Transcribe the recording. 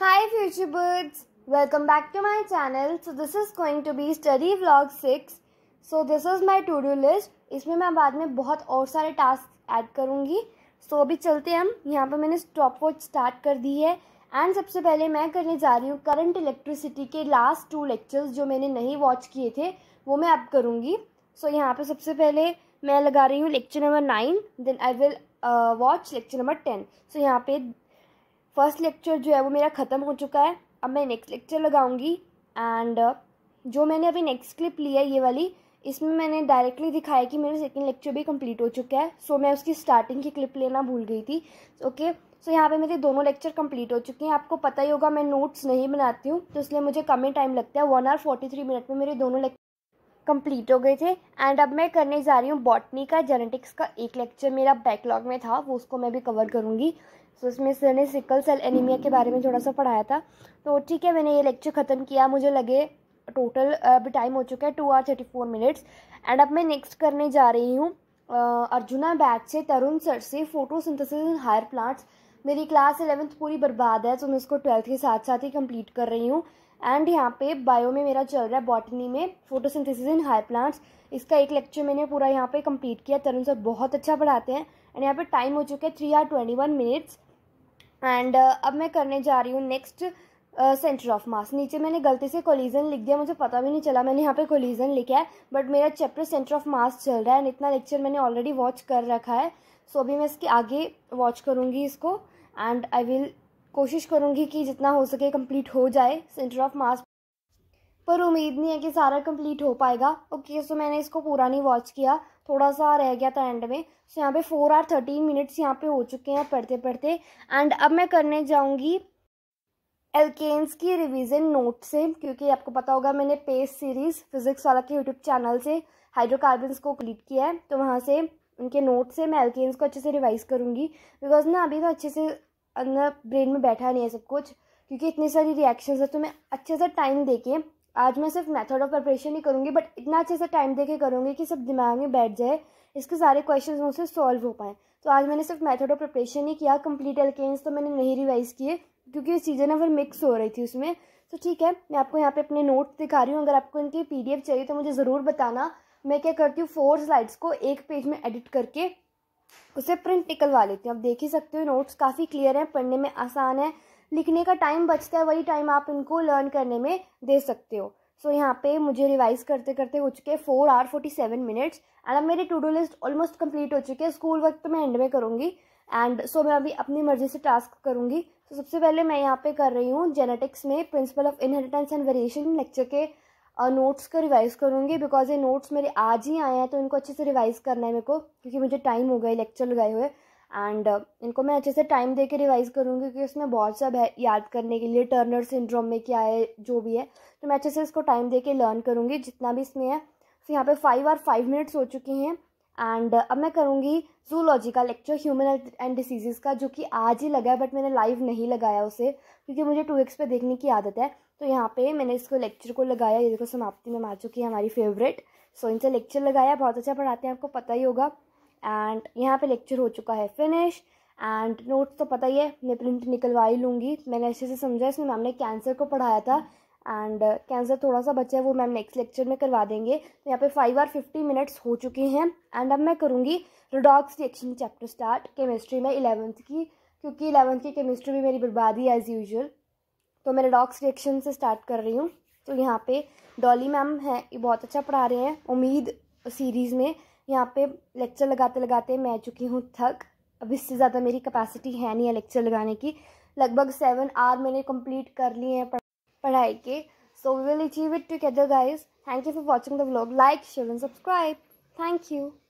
Hi future birds, welcome back to my channel. So this is going to be study vlog 6. So this is my to do list. इसमें मैं बाद में बहुत और सारे task add करूँगी so so, अभी चलते हैं हम यहाँ पर मैंने स्टॉप वॉच स्टार्ट कर दी है एंड सबसे पहले मैं करने जा रही हूँ करंट इलेक्ट्रिसिटी के लास्ट टू लेक्चर्स जो मैंने नहीं वॉच किए थे वो मैं अब करूँगी सो so, यहाँ पर सबसे पहले मैं लगा रही हूँ lecture number nine then I will watch lecture number ten so यहाँ पर फर्स्ट लेक्चर जो है वो मेरा ख़त्म हो चुका है अब मैं नेक्स्ट लेक्चर लगाऊंगी एंड uh, जो मैंने अभी नेक्स्ट क्लिप ली है ये वाली इसमें मैंने डायरेक्टली दिखाया कि मेरा सेकेंड लेक्चर भी कंप्लीट हो चुका है सो so, मैं उसकी स्टार्टिंग की क्लिप लेना भूल गई थी ओके सो यहाँ पे मेरे दोनों लेक्चर कंप्लीट हो चुके हैं आपको पता ही होगा मैं नोट्स नहीं बनाती हूँ तो इसलिए मुझे कम ही टाइम लगता है one hour forty three minute में मेरे दोनों लेक्चर कंप्लीट हो गए थे एंड अब मैं करने जा रही हूँ बॉटनी का जेनेटिक्स का एक लेक्चर मेरा बैकलॉग में था वो उसको मैं भी कवर करूँगी सो so, सर ने सिकल सेल एनीमिया के बारे में थोड़ा सा पढ़ाया था तो ठीक है मैंने ये लेक्चर ख़त्म किया मुझे लगे टोटल अभी टाइम हो चुका है two hour thirty four minutes and अब मैं नेक्स्ट करने जा रही हूँ अर्जुना बैच से तरुण सर से फोटोसिंथेसिस इन हायर प्लांट्स मेरी क्लास एलेवेंथ पूरी बर्बाद है तो मैं इसको ट्वेल्थ के साथ साथ ही कंप्लीट कर रही हूँ एंड यहाँ पे बायो में मेरा चल रहा है बॉटनी में फोटोसिंथेसिस इन हाई प्लांट्स इसका एक लेक्चर मैंने पूरा यहाँ पे कंप्लीट किया तरुण सर बहुत अच्छा पढ़ाते हैं एंड यहाँ पे टाइम हो चुका है three hour twenty one minutes and अब मैं करने जा रही हूँ नेक्स्ट सेंटर ऑफ मास नीचे मैंने गलती से कोलिजन लिख दिया मुझे पता भी नहीं चला मैंने यहाँ पे कोलिजन लिखा है बट मेरा चैप्टर सेंटर ऑफ मास चल रहा है एंड इतना लेक्चर मैंने ऑलरेडी वॉच कर रखा है सो so अभी मैं इसके आगे वॉच करूँगी इसको एंड आई विल कोशिश करूँगी कि जितना हो सके कंप्लीट हो जाए सेंटर ऑफ मास पर उम्मीद नहीं है कि सारा कंप्लीट हो पाएगा ओके okay, सो so मैंने इसको पूरा नहीं वॉच किया थोड़ा सा रह गया था एंड में सो so यहाँ पे फोर आर थर्टीन मिनट्स यहाँ पे हो चुके हैं पढ़ते पढ़ते एंड अब मैं करने जाऊँगी एलकेन्स की रिवीजन नोट से क्योंकि आपको पता होगा मैंने पेस सीरीज़ फिजिक्स वाला के यूट्यूब चैनल से हाइड्रोकार्बन्स को क्लिक किया है तो वहाँ से उनके नोट से मैं एल्केन्स को अच्छे से रिवाइज़ करूँगी बिकॉज ना अभी तो अच्छे से अंदर ब्रेन में बैठा नहीं है सब कुछ क्योंकि इतनी सारी रिएक्शंस है तो मैं अच्छे से टाइम दे के आज मैं सिर्फ मेथड ऑफ प्रिपरेशन ही करूँगी बट इतना अच्छे से टाइम दे के करूँगी कि सब दिमाग में बैठ जाए इसके सारे क्वेश्चन मुझसे सॉल्व हो पाएँ तो आज मैंने सिर्फ मेथड ऑफ प्रिपरेशन ही किया कंप्लीट एल्केन्स तो मैंने नहीं रिवाइज़ किए क्योंकि चीज़ें ना फिर मिक्स हो रही थी उसमें तो ठीक है मैं आपको यहाँ पे अपने नोट्स दिखा रही हूँ अगर आपको इनकी पीडीएफ चाहिए तो मुझे ज़रूर बताना मैं क्या करती हूँ फोर स्लाइड्स को एक पेज में एडिट करके उसे प्रिंट निकलवा लेती हूँ आप देख ही सकते हो नोट्स काफ़ी क्लियर हैं पढ़ने में आसान है लिखने का टाइम बचता है वही टाइम आप इनको लर्न करने में दे सकते हो सो so, यहाँ पे मुझे रिवाइज करते करते हो चुके four hour forty seven minutes and अब मेरी to do list almost complete हो चुकी है स्कूल वर्क तो मैं एंड में करूँगी एंड सो मैं अभी अपनी मर्जी से टास्क करूँगी तो so, सबसे पहले मैं यहाँ पे कर रही हूँ जेनेटिक्स में principle of inheritance and variation lecture के नोट्स को रिवाइज़ करूँगी बिकॉज ये नोट्स मेरे आज ही आए हैं तो इनको अच्छे से रिवाइज़ करना है मेरे को क्योंकि मुझे टाइम हो गया लेक्चर लगाए हुए एंड इनको मैं अच्छे से टाइम दे के रिवाइज़ करूँगी क्योंकि उसमें बहुत सब है याद करने के लिए टर्नर सिंड्रोम में क्या है जो भी है तो मैं अच्छे से इसको टाइम दे के लर्न करूँगी जितना भी इसमें है तो यहाँ पे फाइव और फाइव मिनट्स हो चुके हैं एंड अब मैं करूँगी जूलॉजी का लेक्चर ह्यूमन एंड डिसीज़ेज़ का जो कि आज ही लगा है बट मैंने लाइव नहीं लगाया उसे क्योंकि मुझे टू एक्स पे देखने की आदत है तो यहाँ पे मैंने इसको लेक्चर को लगाया ये देखो समाप्ति मैम आ चुकी है हमारी फेवरेट सो इनसे लेक्चर लगाया बहुत अच्छा पढ़ाते हैं आपको पता ही होगा एंड यहाँ पे लेक्चर हो चुका है फिनिश एंड नोट्स तो पता ही है मैं प्रिंट निकलवा ही लूँगी मैंने अच्छे से समझा इसमें मैम ने कैंसर को पढ़ाया था एंड कैंसर थोड़ा सा बचा है वो मैम नेक्स्ट लेक्चर में करवा देंगे तो यहाँ पे फाइव आर फिफ्टी मिनट्स हो चुके हैं एंड अब मैं करूँगी redox reaction chapter start chemistry में इलेवंथ की क्योंकि इलेवंथ की केमिस्ट्री भी मेरी बर्बादी एज यूजल तो मैं रेडॉक्स रिएक्शन से स्टार्ट कर रही हूँ तो यहाँ पे डॉली मैम हैं ये बहुत अच्छा पढ़ा रहे हैं उम्मीद सीरीज़ में यहाँ पे लेक्चर लगाते लगाते मैं चुकी हूँ थक अब इससे ज़्यादा मेरी कैपेसिटी है नहीं है लेक्चर लगाने की लगभग सेवन आर मैंने कंप्लीट कर लिए हैं पढ़ाई के so we will achieve it together guys thank you for watching the blog like share and subscribe thank you